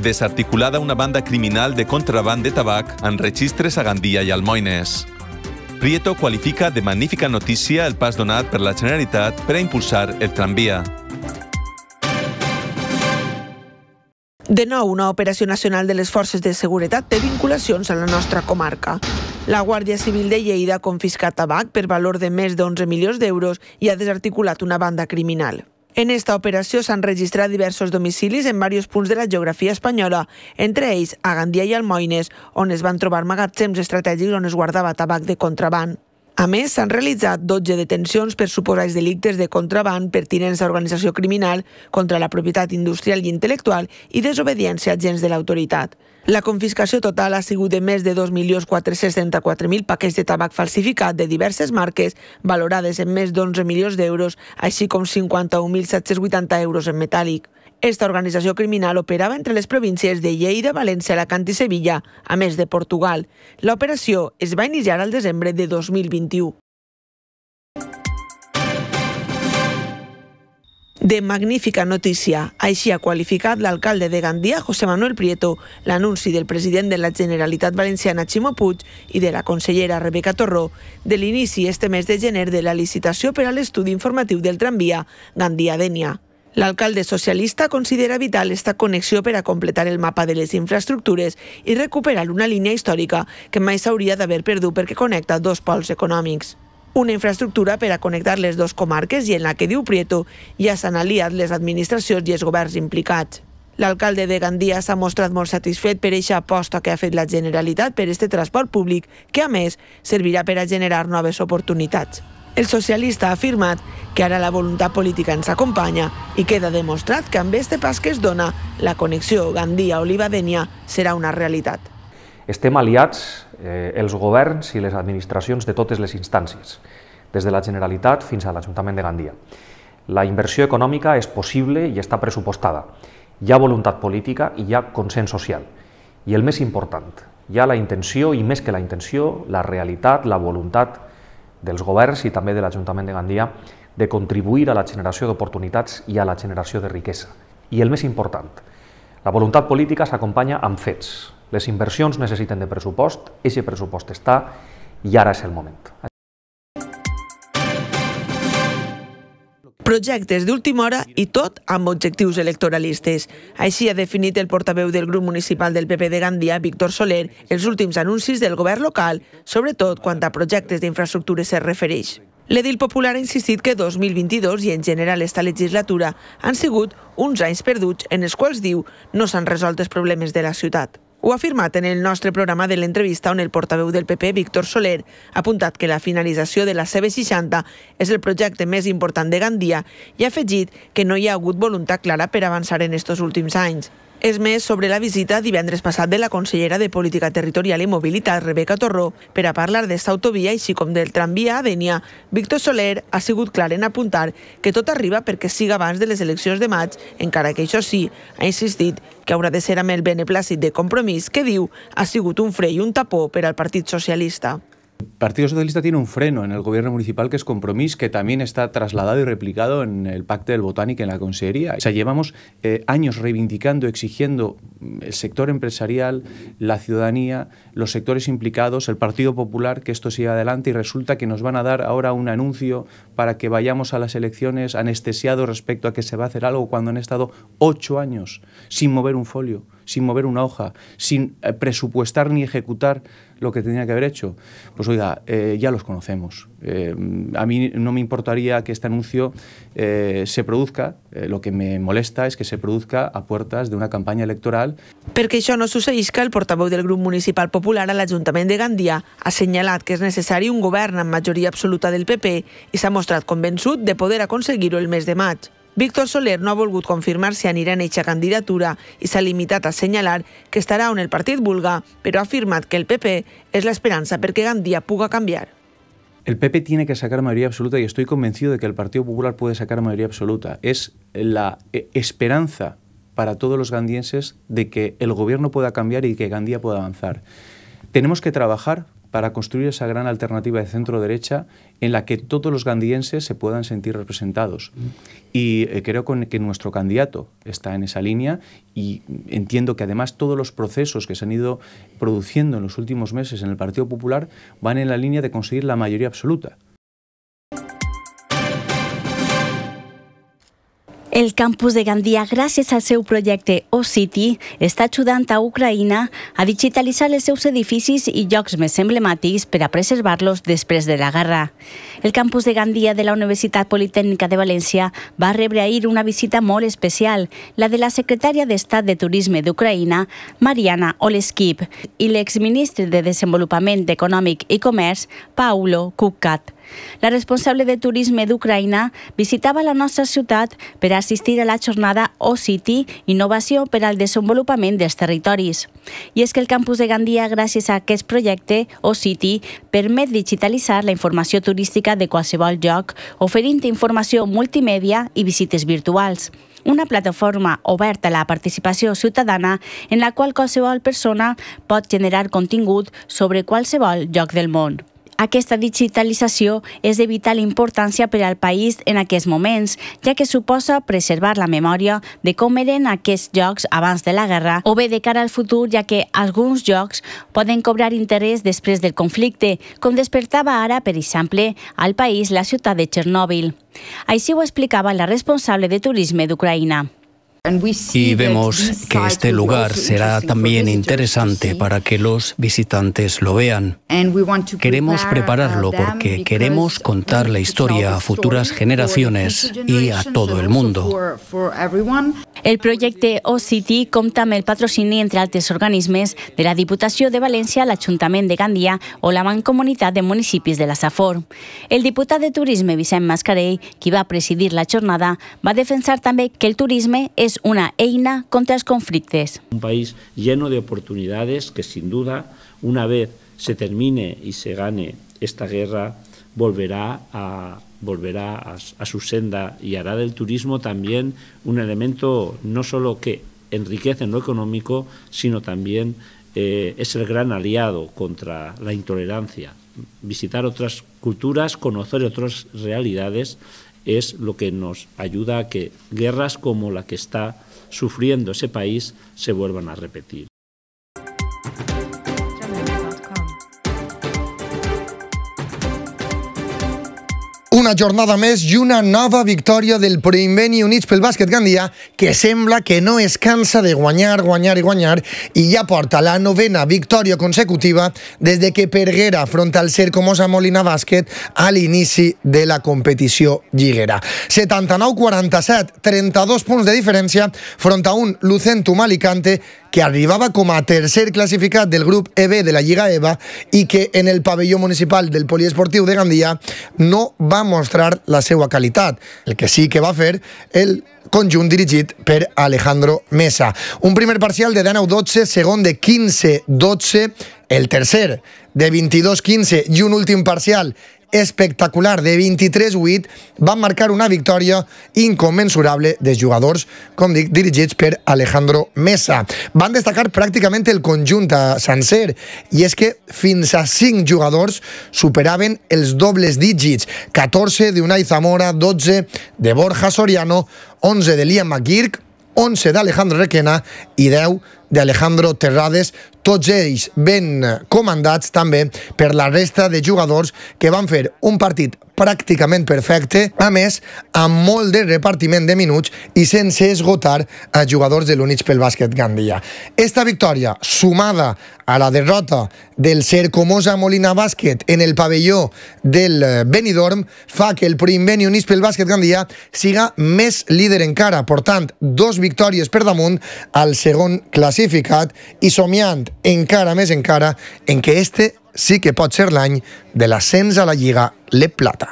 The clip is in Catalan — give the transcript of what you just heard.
desarticulada una banda criminal de contraband de tabac en registres a Gandia i Almoines. Prieto qualifica de magnífica notícia el pas donat per la Generalitat per a impulsar el tramvia. De nou, una operació nacional de les forces de seguretat té vinculacions a la nostra comarca. La Guàrdia Civil de Lleida ha confiscat tabac per valor de més d'11 milions d'euros i ha desarticulat una banda criminal. En esta operació s'han registrat diversos domicilis en diversos punts de la geografia espanyola, entre ells a Gandia i Almoines, on es van trobar magatzems estratègics on es guardava tabac de contraband. A més, s'han realitzat 12 detencions per suposats delictes de contraband pertinença a organització criminal, contra la propietat industrial i intel·lectual i desobediència a agents de l'autoritat. La confiscació total ha sigut de més de 2.464.000 paquets de tabac falsificat de diverses marques, valorades en més d'11 milions d'euros, així com 51.780 euros en metàl·lic. Esta organització criminal operava entre les províncies de Lleida, València, Alacant i Sevilla, a més de Portugal. L'operació es va iniciar al desembre de 2021. de magnífica notícia. Així ha qualificat l'alcalde de Gandia, José Manuel Prieto, l'anunci del president de la Generalitat Valenciana, Ximo Puig, i de la consellera Rebeca Torró de l'inici este mes de gener de la licitació per a l'estudi informatiu del tramvia gandia denia L'alcalde socialista considera vital esta connexió per a completar el mapa de les infraestructures i recuperar una línia històrica que mai s'hauria d'haver perdut perquè connecta dos pols econòmics una infraestructura per a connectar les dues comarques i en la que, diu Prieto, ja s'han aliat les administracions i els governs implicats. L'alcalde de Gandia s'ha mostrat molt satisfet per aquesta aposta que ha fet la Generalitat per este transport públic, que a més servirà per a generar noves oportunitats. El socialista ha afirmat que ara la voluntat política ens acompanya i queda demostrat que amb este pas que es dona, la connexió gandia oliva denia serà una realitat. Estem aliats eh, els governs i les administracions de totes les instàncies, des de la Generalitat fins a l'Ajuntament de Gandia. La inversió econòmica és possible i està pressupostada. Hi ha voluntat política i hi ha consens social. I el més important, hi ha la intenció i més que la intenció, la realitat, la voluntat dels governs i també de l'Ajuntament de Gandia de contribuir a la generació d'oportunitats i a la generació de riquesa. I el més important, la voluntat política s'acompanya amb fets, les inversions necessiten de pressupost, aquest pressupost està i ara és el moment. projectes d'última hora i tot amb objectius electoralistes. Així ha definit el portaveu del grup municipal del PP de Gandia, Víctor Soler, els últims anuncis del govern local, sobretot quan a projectes d'infraestructures es refereix. L'edil popular ha insistit que 2022 i en general esta legislatura han sigut uns anys perduts en els quals, diu, no s'han resolt els problemes de la ciutat. Ho ha afirmat en el nostre programa de l'entrevista on el portaveu del PP, Víctor Soler, ha apuntat que la finalització de la CB60 és el projecte més important de Gandia i ha afegit que no hi ha hagut voluntat clara per avançar en aquests últims anys. És més sobre la visita divendres passat de la consellera de Política Territorial i Mobilitat, Rebeca Torró, per a parlar d'esta autovia així com del tramvia a Dènia. Víctor Soler ha sigut clar en apuntar que tot arriba perquè siga abans de les eleccions de maig, encara que això sí, ha insistit que haurà de ser amb el beneplàcit de compromís que diu ha sigut un fre i un tapó per al Partit Socialista. El Partido Socialista tiene un freno en el gobierno municipal que es Compromís, que también está trasladado y replicado en el Pacto del Botánico en la Consejería. O sea, llevamos eh, años reivindicando, exigiendo mm, el sector empresarial, la ciudadanía, los sectores implicados, el Partido Popular, que esto siga adelante y resulta que nos van a dar ahora un anuncio para que vayamos a las elecciones anestesiados respecto a que se va a hacer algo cuando han estado ocho años sin mover un folio sin mover una hoja, sin eh, presupuestar ni ejecutar lo que tenía que haber hecho? Pues oiga, eh, ya los conocemos. Eh, a mí no me importaría que este anuncio se produzca, lo que me molesta es que se produzca a puertas de una campaña electoral. Porque això no succeís que el portavoz del Grupo municipal popular a Ayuntamiento de Gandia ha señalado que es necesario un gobierno en mayoría absoluta del PP y se ha mostrado convençut de poder conseguirlo el mes de maig. Víctor Soler no ha a confirmar si anirà en eixa candidatura se ha limitado a señalar que estará en el Partido vulga, pero ha que el PP es esperanza para que Gandía puga cambiar. El PP tiene que sacar mayoría absoluta y estoy convencido de que el Partido Popular puede sacar mayoría absoluta. Es la eh, esperanza para todos los gandienses de que el gobierno pueda cambiar y que Gandía pueda avanzar. Tenemos que trabajar para construir esa gran alternativa de centro-derecha en la que todos los gandienses se puedan sentir representados. Y eh, creo que nuestro candidato está en esa línea y entiendo que además todos los procesos que se han ido produciendo en los últimos meses en el Partido Popular van en la línea de conseguir la mayoría absoluta. El campus de Gandia, gràcies al seu projecte O-City, està ajudant a Ucraïna a digitalitzar els seus edificis i llocs més emblemàtics per a preservar-los després de la guerra. El campus de Gandia de la Universitat Politècnica de València va rebre ahir una visita molt especial, la de la secretària d'Estat de Turisme d'Ucraïna, Mariana Oleskip, i l'exministre de Desenvolupament Econòmic i Comerç, Paulo Kukat. La responsable de turisme d'Ucraïna visitava la nostra ciutat per assistir a la jornada O-City, Innovació per al desenvolupament dels territoris. I és que el campus de Gandia, gràcies a aquest projecte, O-City, permet digitalitzar la informació turística de qualsevol lloc, oferint informació multimèdia i visites virtuals una plataforma oberta a la participació ciutadana en la qual qualsevol persona pot generar contingut sobre qualsevol lloc del món. Aquesta digitalització és de vital importància per al país en aquests moments, ja que suposa preservar la memòria de com eren aquests jocs abans de la guerra o bé de cara al futur, ja que alguns jocs poden cobrar interès després del conflicte, com despertava ara, per exemple, al país la ciutat de Txernòbil. Així ho explicava la responsable de turisme d'Ucraïna. Y vemos que este lugar será también interesante para que los visitantes lo vean. Queremos prepararlo uh, porque queremos contar la historia a futuras generaciones y a todo el mundo. El proyecto O-City compta el patrocini, entre altos organismes, de la Diputación de València, l'Ajuntament de Gandia o la Mancomunidad de Municipis de la Safor. El diputat de Turisme, Vicent Mascarell, qui va presidir la jornada, va defensar també que el turisme es ...es una eina contra los conflictos. Un país lleno de oportunidades que sin duda, una vez se termine y se gane esta guerra, volverá a, volverá a, su senda y hará del turismo también un elemento no solo que enriquece en lo económico, sino también eh, es el gran aliado contra la intolerancia. Visitar otras culturas, conocer otras realidades es lo que nos ayuda a que guerras como la que está sufriendo ese país se vuelvan a repetir. una jornada més i una nova victòria del Preinveni Units pel Bàsquet Gandia que sembla que no es cansa de guanyar, guanyar i guanyar i ja porta la novena victòria consecutiva des de que Perguera afronta el Osa Molina Bàsquet a l'inici de la competició lliguera. 79-47, 32 punts de diferència front a un Lucentum Alicante que arribava com a tercer classificat del grup EB de la Lliga EVA i que en el pavelló municipal del Poliesportiu de Gandia no va mostrar demostrar la seva qualitat, el que sí que va fer el conjunt dirigit per Alejandro Mesa. Un primer parcial de 19-12, segon de 15-12, el tercer de 22-15 i un últim parcial espectacular de 23-8 van marcar una victòria inconmensurable de jugadors, com dic, dirigits per Alejandro Mesa. Van destacar pràcticament el conjunt a sencer, i és que fins a 5 jugadors superaven els dobles dígits, 14 d'Unai Zamora, 12 de Borja Soriano, 11 de Liam McGirk, 11 d'Alejandro Requena i 10 d'Alejandro Terrades, tots ells ben comandats també per la resta de jugadors que van fer un partit pràcticament perfecte, a més, amb molt de repartiment de minuts i sense esgotar a jugadors de l'Units pel bàsquet Gandia. Esta victòria, sumada a la derrota del Cercomosa Molina Bàsquet en el pavelló del eh, Benidorm fa que el primer unís pel bàsquet gandià siga més líder encara, portant dos victòries per damunt al segon classificat i somiant encara més encara en què este sí que pot ser l'any de l'ascens a la Lliga Le Plata.